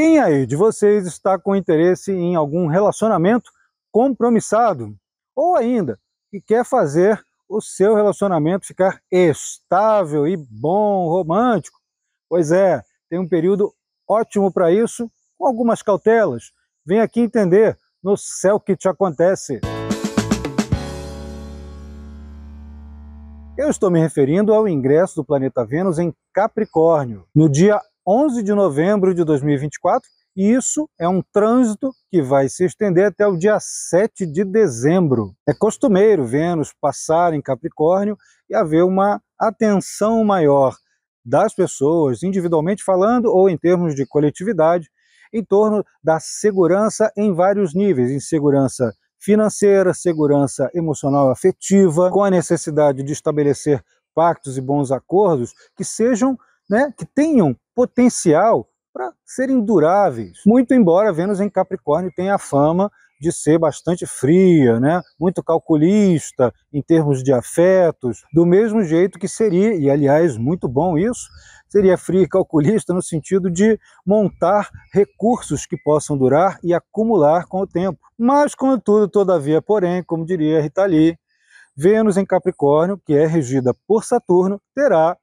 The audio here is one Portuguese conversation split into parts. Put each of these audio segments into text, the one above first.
Quem aí de vocês está com interesse em algum relacionamento compromissado? Ou ainda, que quer fazer o seu relacionamento ficar estável e bom, romântico? Pois é, tem um período ótimo para isso, com algumas cautelas. Vem aqui entender no céu que te acontece. Eu estou me referindo ao ingresso do planeta Vênus em Capricórnio, no dia 11 de novembro de 2024, e isso é um trânsito que vai se estender até o dia 7 de dezembro. É costumeiro Vênus passar em Capricórnio e haver uma atenção maior das pessoas, individualmente falando ou em termos de coletividade, em torno da segurança em vários níveis, em segurança financeira, segurança emocional afetiva, com a necessidade de estabelecer pactos e bons acordos que sejam né, que tenham potencial para serem duráveis. Muito embora Vênus em Capricórnio tenha a fama de ser bastante fria, né? muito calculista em termos de afetos, do mesmo jeito que seria, e aliás, muito bom isso, seria fria e calculista no sentido de montar recursos que possam durar e acumular com o tempo. Mas, contudo, todavia, porém, como diria Rita Lee, Vênus em Capricórnio, que é regida por Saturno, terá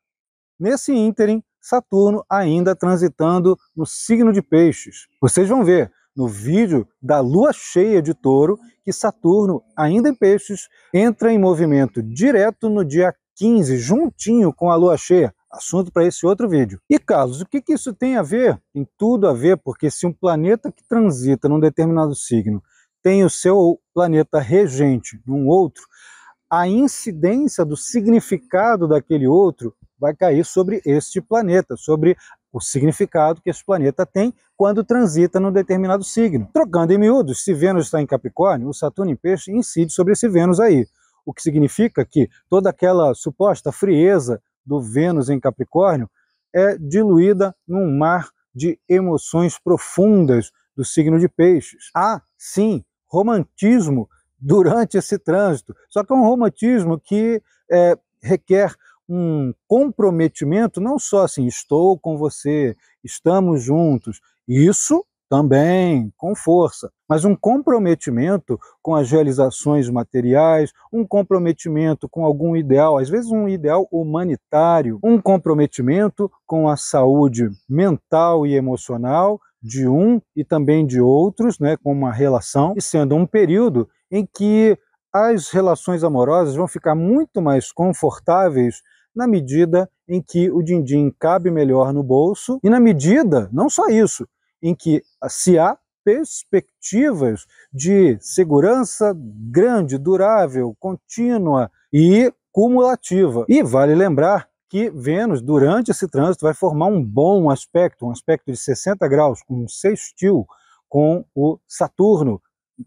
Nesse ínterim, Saturno ainda transitando no signo de Peixes. Vocês vão ver no vídeo da lua cheia de touro que Saturno, ainda em Peixes, entra em movimento direto no dia 15, juntinho com a lua cheia. Assunto para esse outro vídeo. E Carlos, o que, que isso tem a ver? Tem tudo a ver, porque se um planeta que transita num determinado signo tem o seu planeta regente num outro, a incidência do significado daquele outro vai cair sobre este planeta, sobre o significado que esse planeta tem quando transita num determinado signo. Trocando em miúdos, se Vênus está em Capricórnio, o Saturno em Peixe incide sobre esse Vênus aí, o que significa que toda aquela suposta frieza do Vênus em Capricórnio é diluída num mar de emoções profundas do signo de Peixes. Há, sim, romantismo durante esse trânsito, só que é um romantismo que é, requer um comprometimento, não só assim, estou com você, estamos juntos, isso também, com força, mas um comprometimento com as realizações materiais, um comprometimento com algum ideal, às vezes um ideal humanitário, um comprometimento com a saúde mental e emocional de um e também de outros, né, com uma relação, e sendo um período em que as relações amorosas vão ficar muito mais confortáveis na medida em que o din-din cabe melhor no bolso e na medida, não só isso, em que se há perspectivas de segurança grande, durável, contínua e cumulativa. E vale lembrar que Vênus, durante esse trânsito, vai formar um bom aspecto, um aspecto de 60 graus, um sextil com o Saturno,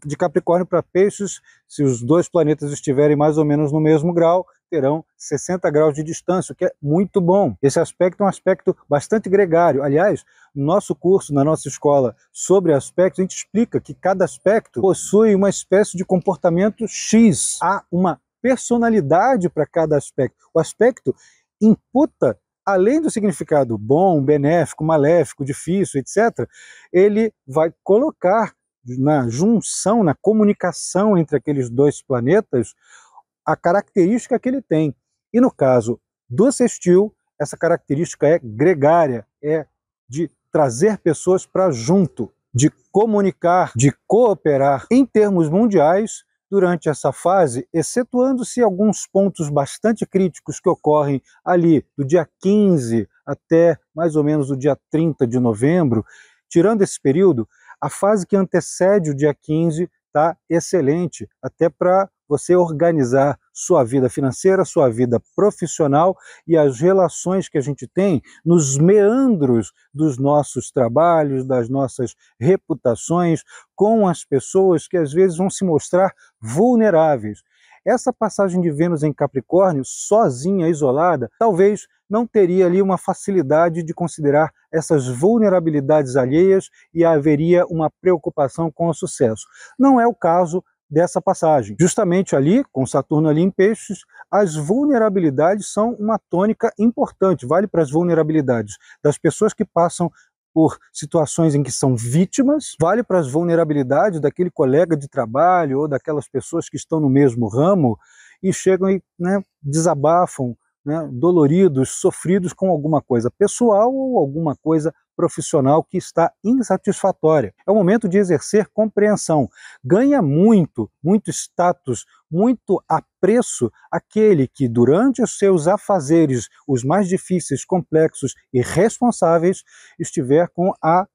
de Capricórnio para Peixes, se os dois planetas estiverem mais ou menos no mesmo grau, terão 60 graus de distância, o que é muito bom. Esse aspecto é um aspecto bastante gregário. Aliás, no nosso curso, na nossa escola, sobre aspectos, a gente explica que cada aspecto possui uma espécie de comportamento X. Há uma personalidade para cada aspecto. O aspecto imputa, além do significado bom, benéfico, maléfico, difícil, etc., ele vai colocar na junção, na comunicação entre aqueles dois planetas, a característica que ele tem. E no caso do sextil, essa característica é gregária, é de trazer pessoas para junto, de comunicar, de cooperar em termos mundiais durante essa fase, excetuando-se alguns pontos bastante críticos que ocorrem ali do dia 15 até mais ou menos o dia 30 de novembro, tirando esse período, a fase que antecede o dia 15 está excelente, até para você organizar sua vida financeira, sua vida profissional e as relações que a gente tem nos meandros dos nossos trabalhos, das nossas reputações, com as pessoas que às vezes vão se mostrar vulneráveis. Essa passagem de Vênus em Capricórnio, sozinha, isolada, talvez não teria ali uma facilidade de considerar essas vulnerabilidades alheias e haveria uma preocupação com o sucesso. Não é o caso dessa passagem. Justamente ali, com Saturno ali em peixes, as vulnerabilidades são uma tônica importante, vale para as vulnerabilidades das pessoas que passam por situações em que são vítimas, vale para as vulnerabilidades daquele colega de trabalho ou daquelas pessoas que estão no mesmo ramo e chegam e né, desabafam né, doloridos, sofridos com alguma coisa pessoal ou alguma coisa profissional que está insatisfatória. É o momento de exercer compreensão. Ganha muito, muito status, muito apreço aquele que, durante os seus afazeres, os mais difíceis, complexos e responsáveis, estiver com a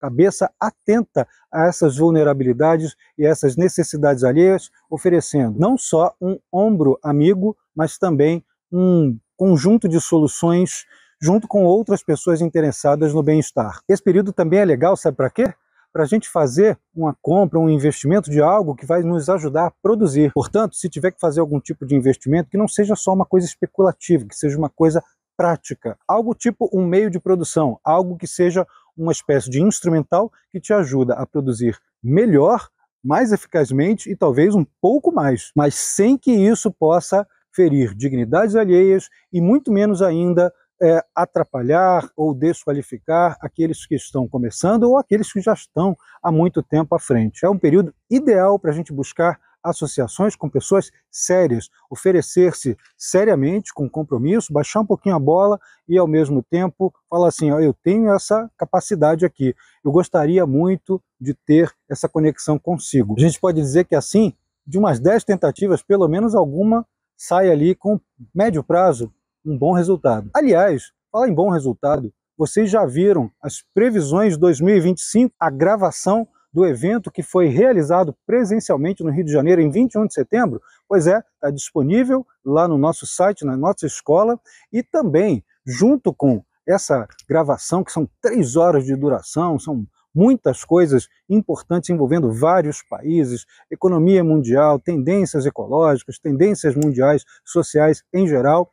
cabeça atenta a essas vulnerabilidades e essas necessidades alheias, oferecendo não só um ombro amigo, mas também um conjunto de soluções junto com outras pessoas interessadas no bem-estar. Esse período também é legal, sabe para quê? Para a gente fazer uma compra, um investimento de algo que vai nos ajudar a produzir. Portanto, se tiver que fazer algum tipo de investimento, que não seja só uma coisa especulativa, que seja uma coisa prática, algo tipo um meio de produção, algo que seja uma espécie de instrumental que te ajuda a produzir melhor, mais eficazmente e talvez um pouco mais, mas sem que isso possa ferir dignidades alheias e muito menos ainda é, atrapalhar ou desqualificar aqueles que estão começando ou aqueles que já estão há muito tempo à frente. É um período ideal para a gente buscar associações com pessoas sérias, oferecer-se seriamente, com compromisso, baixar um pouquinho a bola e, ao mesmo tempo, falar assim: eu tenho essa capacidade aqui, eu gostaria muito de ter essa conexão consigo. A gente pode dizer que, assim, de umas 10 tentativas, pelo menos alguma sai ali com médio prazo um bom resultado. Aliás, falar em bom resultado, vocês já viram as previsões de 2025, a gravação do evento que foi realizado presencialmente no Rio de Janeiro em 21 de setembro? Pois é, está disponível lá no nosso site, na nossa escola, e também, junto com essa gravação, que são três horas de duração, são muitas coisas importantes envolvendo vários países, economia mundial, tendências ecológicas, tendências mundiais, sociais em geral.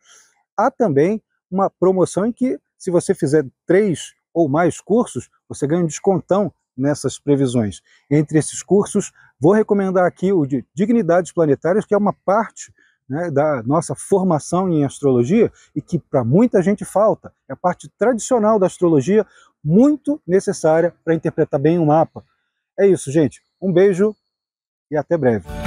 Há também uma promoção em que, se você fizer três ou mais cursos, você ganha um descontão nessas previsões. Entre esses cursos, vou recomendar aqui o de Dignidades Planetárias, que é uma parte né, da nossa formação em astrologia e que para muita gente falta. É a parte tradicional da astrologia, muito necessária para interpretar bem o mapa. É isso, gente. Um beijo e até breve.